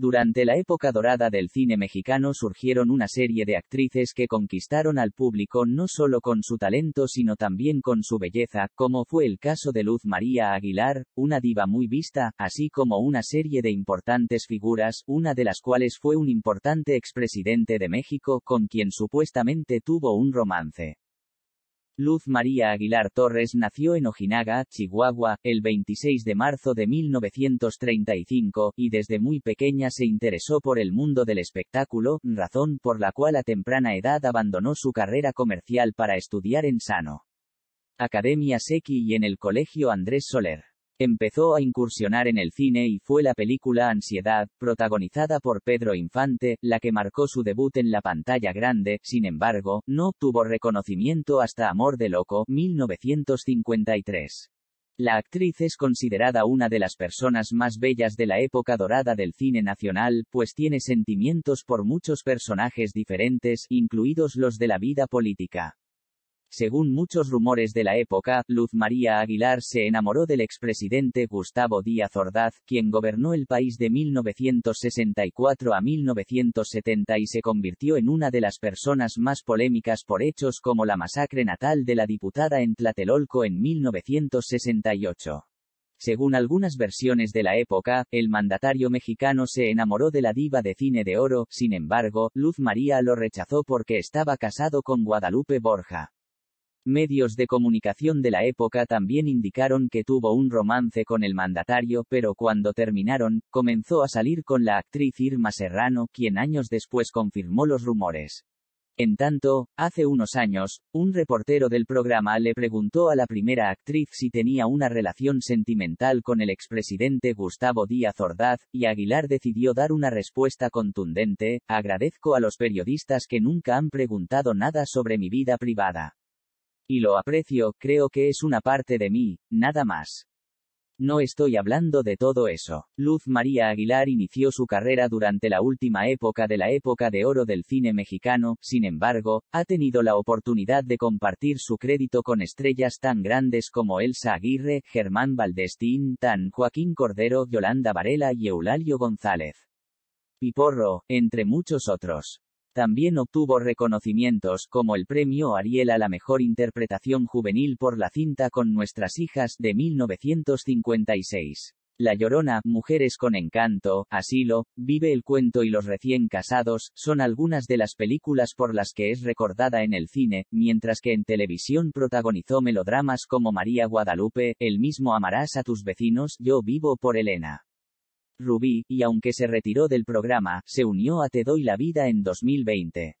Durante la época dorada del cine mexicano surgieron una serie de actrices que conquistaron al público no solo con su talento sino también con su belleza, como fue el caso de Luz María Aguilar, una diva muy vista, así como una serie de importantes figuras, una de las cuales fue un importante expresidente de México con quien supuestamente tuvo un romance. Luz María Aguilar Torres nació en Ojinaga, Chihuahua, el 26 de marzo de 1935, y desde muy pequeña se interesó por el mundo del espectáculo, razón por la cual a temprana edad abandonó su carrera comercial para estudiar en Sano. Academia Seki y en el Colegio Andrés Soler. Empezó a incursionar en el cine y fue la película Ansiedad, protagonizada por Pedro Infante, la que marcó su debut en la pantalla grande, sin embargo, no obtuvo reconocimiento hasta Amor de Loco, 1953. La actriz es considerada una de las personas más bellas de la época dorada del cine nacional, pues tiene sentimientos por muchos personajes diferentes, incluidos los de la vida política. Según muchos rumores de la época, Luz María Aguilar se enamoró del expresidente Gustavo Díaz Ordaz, quien gobernó el país de 1964 a 1970 y se convirtió en una de las personas más polémicas por hechos como la masacre natal de la diputada en Tlatelolco en 1968. Según algunas versiones de la época, el mandatario mexicano se enamoró de la diva de cine de oro, sin embargo, Luz María lo rechazó porque estaba casado con Guadalupe Borja. Medios de comunicación de la época también indicaron que tuvo un romance con el mandatario, pero cuando terminaron, comenzó a salir con la actriz Irma Serrano, quien años después confirmó los rumores. En tanto, hace unos años, un reportero del programa le preguntó a la primera actriz si tenía una relación sentimental con el expresidente Gustavo Díaz Ordaz, y Aguilar decidió dar una respuesta contundente, agradezco a los periodistas que nunca han preguntado nada sobre mi vida privada. Y lo aprecio, creo que es una parte de mí, nada más. No estoy hablando de todo eso. Luz María Aguilar inició su carrera durante la última época de la época de oro del cine mexicano, sin embargo, ha tenido la oportunidad de compartir su crédito con estrellas tan grandes como Elsa Aguirre, Germán Valdestín, Tan, Joaquín Cordero, Yolanda Varela y Eulalio González. Piporro, entre muchos otros. También obtuvo reconocimientos como el Premio Ariel a la Mejor Interpretación Juvenil por la cinta con Nuestras Hijas de 1956. La Llorona, Mujeres con Encanto, Asilo, Vive el Cuento y Los Recién Casados, son algunas de las películas por las que es recordada en el cine, mientras que en televisión protagonizó melodramas como María Guadalupe, El mismo amarás a tus vecinos, Yo vivo por Elena. Rubí, y aunque se retiró del programa, se unió a Te Doy la Vida en 2020.